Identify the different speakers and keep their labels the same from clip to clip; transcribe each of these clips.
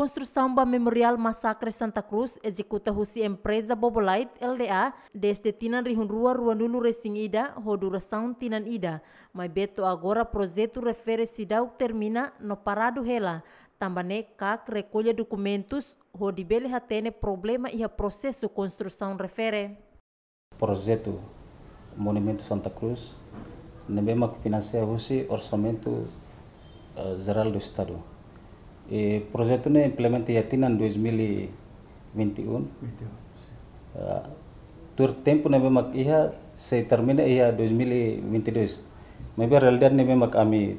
Speaker 1: Construção do Memorial Massacre Santa Cruz executa Rússia Empresa Bobolite LDA desde Tinan Rihun Rua Rua Nulo Ida, ho duração Tinan Ida. Mas Beto agora projeto refere-se ao termina no parado rela. Tambane CAC recolhe documentos, ho dibele hatene problema e a processo construção refere.
Speaker 2: Projeto Monumento Santa Cruz, nem que financia Rússia Orçamento eh, Geral do Estado. E, projeto ne implementa ya tinan 2021. tur tempo ne memak ia se termina ia 2022. Mebe realidad ne memak ami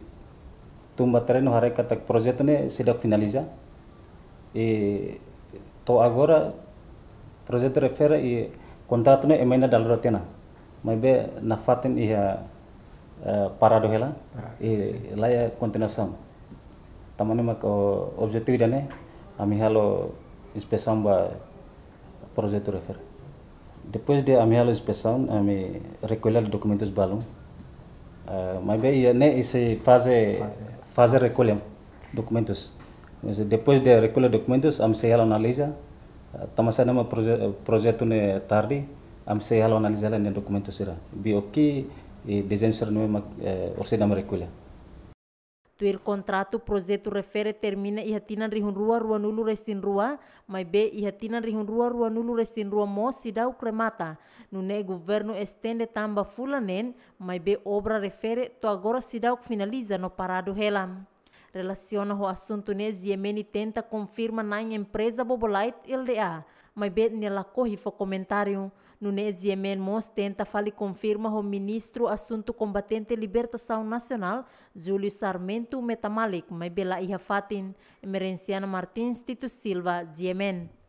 Speaker 2: tumba terreno hare katak projeto ne sedak finaliza. E to agora projeto refere i kontrato ne emena dalrotena. Maybe nafatin ia uh, parado hela e laya Tamannya mak eh, objektif dana, kami ah, halo eh, inspeção ba projeto refer. Depois de kami ah, halo inspeção, kami ah, recolher documentos balão. Uh, mas bem, né, isso fase fase recolher documentos. Depois de recolher documentos, kami se halo analisa. Tamasa nama projeto eh, ne tardi, kami se halo analisa lá Bi documentos ira. Bioki e desenho sobre o orçamento recolher
Speaker 1: tuir contrato projeto refere termina iha tinan rihun rua rua nulu resin rua, mai be iha tinan rihun rua rua nulu resin rua mo sidau cremata. Nune governo estende tamba fulanen, mai be obra refere to agora sidau finaliza no parado helam relaciona o assunto nesse Yemen tenta confirma na empresa Bobolite LDA. Mas bem, nela corre o comentário. No nesse Yemen, Mons tenta fale confirma o ministro assunto combatente libertação nacional, Júlio Sarmento Metamalik, mas bela ia fatin, Emerenciana Martins Tito Silva, Yemen.